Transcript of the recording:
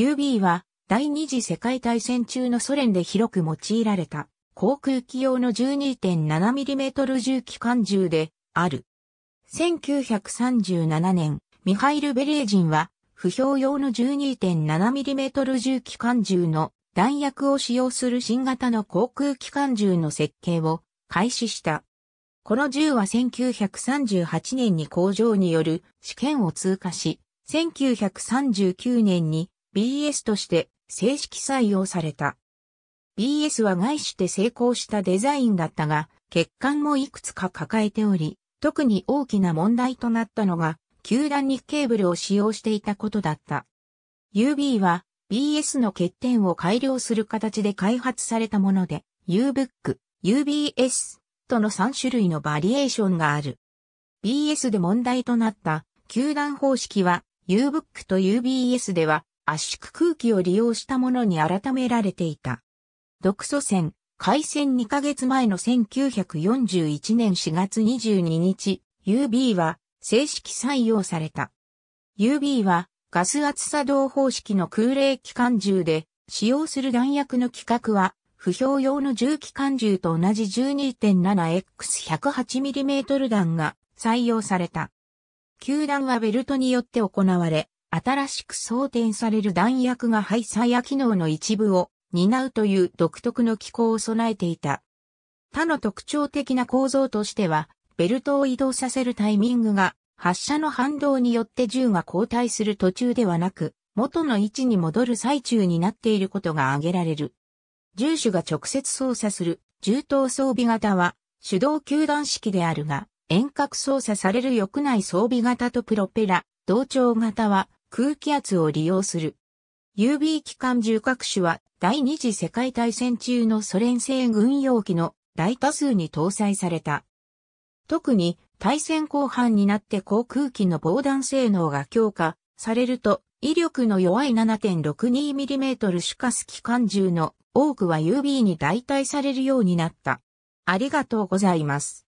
UB は第二次世界大戦中のソ連で広く用いられた航空機用の 12.7mm 重機関銃である。1937年、ミハイル・ベレージンは不評用の 12.7mm 重機関銃の弾薬を使用する新型の航空機関銃の設計を開始した。この銃は1938年に工場による試験を通過し、1939年に BS として正式採用された。BS は外して成功したデザインだったが、欠陥もいくつか抱えており、特に大きな問題となったのが、球団にケーブルを使用していたことだった。UB は BS の欠点を改良する形で開発されたもので、UBOOK、UBS との3種類のバリエーションがある。BS で問題となった球団方式は UBOOK と UBS では圧縮空気を利用したものに改められていた。独ソ戦、開戦2ヶ月前の1941年4月22日、UB は正式採用された。UB はガス圧作動方式の空冷機関銃で使用する弾薬の規格は不評用の重機関銃と同じ 12.7X108mm 弾が採用された。球弾はベルトによって行われ、新しく装填される弾薬が配差や機能の一部を担うという独特の機構を備えていた。他の特徴的な構造としては、ベルトを移動させるタイミングが発射の反動によって銃が後退する途中ではなく、元の位置に戻る最中になっていることが挙げられる。銃手が直接操作する銃刀装備型は手動球弾式であるが、遠隔操作される翼内装備型とプロペラ、同調型は空気圧を利用する。UB 機関重核種は第二次世界大戦中のソ連製軍用機の大多数に搭載された。特に対戦後半になって航空機の防弾性能が強化されると威力の弱い 7.62mm 主カス機関銃の多くは UB に代替されるようになった。ありがとうございます。